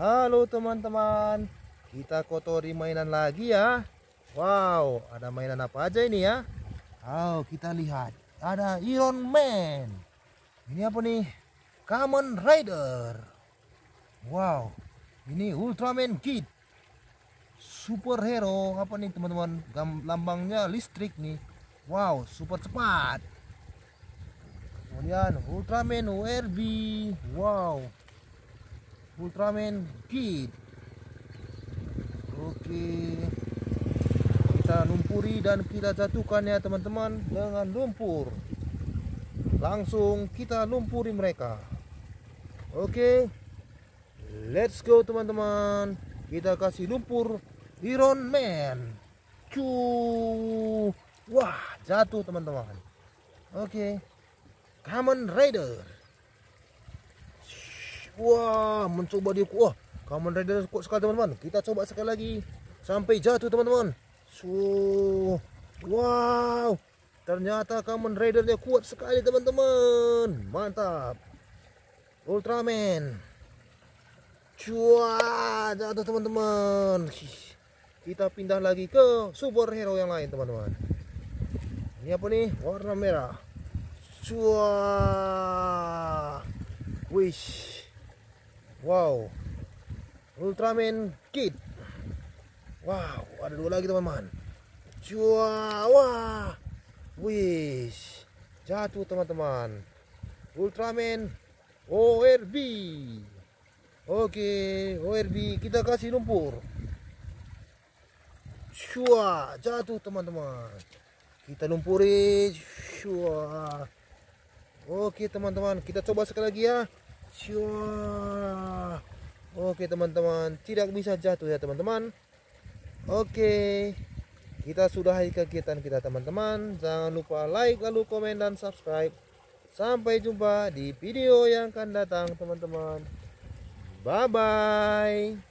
Halo teman-teman Kita kotori mainan lagi ya Wow ada mainan apa aja ini ya Oh kita lihat Ada Iron Man Ini apa nih Kamen Rider Wow Ini Ultraman Kid Superhero Apa nih teman-teman Lambangnya listrik nih Wow super cepat Kemudian Ultraman URB Wow Ultraman Kid Oke Kita lumpuri dan kita jatuhkan ya teman-teman Dengan lumpur Langsung kita lumpuri mereka Oke Let's go teman-teman Kita kasih lumpur Iron Man Cuuu Wah jatuh teman-teman Oke Kamen Rider Wah, mencoba dia kuat. Kamen Rider kuat sekali teman-teman. Kita coba sekali lagi. Sampai jatuh teman-teman. So, wow. Ternyata Kamen Rider dia kuat sekali teman-teman. Mantap. Ultraman. Cuah jatuh teman-teman. Kita pindah lagi ke superhero yang lain teman-teman. Ini apa nih? Warna merah. Cuah. Wish. Wow. Ultraman Kid. Wow, ada dua lagi teman-teman. Cua, wah. Wish. Jatuh teman-teman. Ultraman ORB. Oke, ORB kita kasih lumpur. Cua, jatuh teman-teman. Kita lumpurin. Cua. Oke teman-teman, kita coba sekali lagi ya. Syua. Oke teman-teman, tidak bisa jatuh ya teman-teman. Oke. Kita sudahi kegiatan kita teman-teman. Jangan lupa like lalu komen dan subscribe. Sampai jumpa di video yang akan datang teman-teman. Bye bye.